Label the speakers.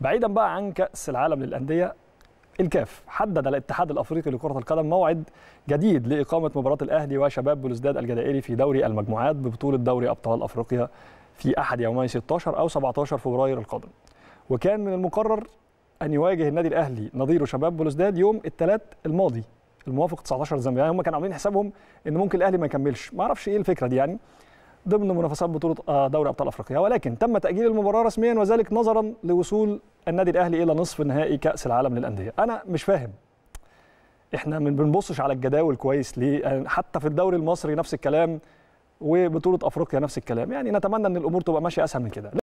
Speaker 1: بعيدا بقى عن كاس العالم للانديه الكاف حدد الاتحاد الافريقي لكره القدم موعد جديد لاقامه مباراه الاهلي وشباب بلوزداد الجزائري في دوري المجموعات ببطوله دوري ابطال افريقيا في احد يومي 16 او 17 فبراير القادم وكان من المقرر ان يواجه النادي الاهلي نظيره شباب بلوزداد يوم الثلاث الماضي الموافق 19 ذنب يعني هم كانوا عاملين حسابهم ان ممكن الاهلي ما يكملش ما اعرفش ايه الفكره دي يعني ضمن منافسات بطوله آه، دوري ابطال افريقيا ولكن تم تاجيل المباراه رسميا وذلك نظرا لوصول النادي الاهلي الى نصف نهائي كاس العالم للانديه انا مش فاهم احنا ما بنبصش على الجداول كويس ليه يعني حتى في الدوري المصري نفس الكلام وبطوله افريقيا نفس الكلام يعني نتمنى ان الامور تبقى ماشيه اسهل من كده